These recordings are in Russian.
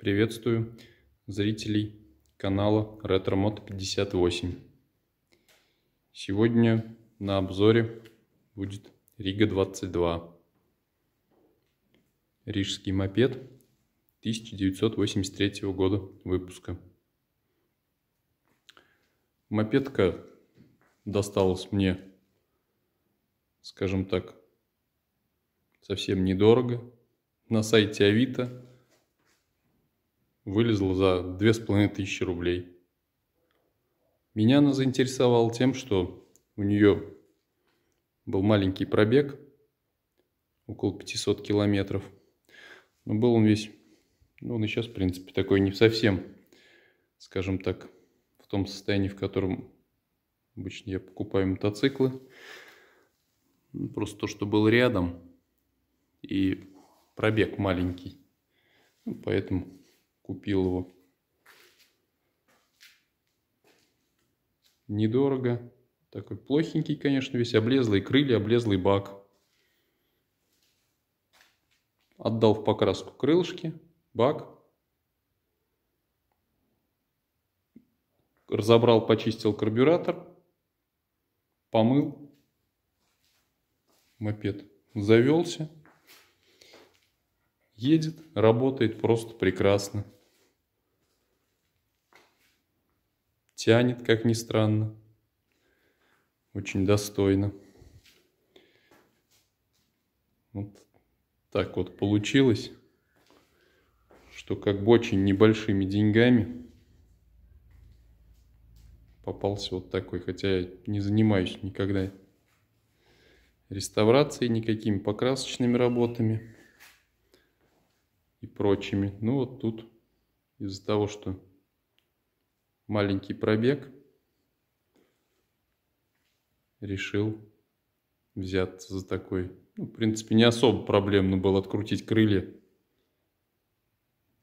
Приветствую зрителей канала RetroMod 58. Сегодня на обзоре будет Рига 22. Рижский мопед 1983 года выпуска. Мопедка досталась мне, скажем так, совсем недорого на сайте Авито вылезла за две с половиной тысячи рублей. Меня она заинтересовала тем, что у нее был маленький пробег, около 500 километров. Но был он весь, ну он и сейчас, в принципе, такой не совсем, скажем так, в том состоянии, в котором обычно я покупаю мотоциклы. Ну, просто то, что был рядом, и пробег маленький. Ну, поэтому купил его. Недорого. Такой плохенький, конечно, весь облезлый. Крылья, облезлый бак. Отдал в покраску крылышки, бак. Разобрал, почистил карбюратор. Помыл. Мопед завелся. Едет, работает просто прекрасно. Тянет, как ни странно. Очень достойно. Вот так вот получилось, что как бы очень небольшими деньгами попался вот такой, хотя я не занимаюсь никогда реставрацией, никакими покрасочными работами и прочими. Ну вот тут из-за того, что маленький пробег. Решил взяться за такой. Ну, в принципе, не особо проблемно было открутить крылья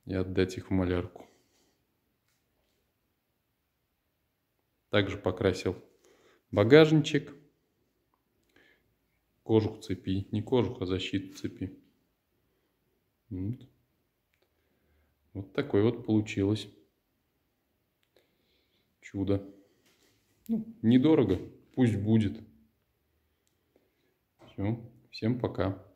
и отдать их в малярку. Также покрасил багажничек, кожух цепи, не кожух, а защиту цепи. Вот, вот такой вот получилось чудо. Ну, недорого, пусть будет. Все, всем пока.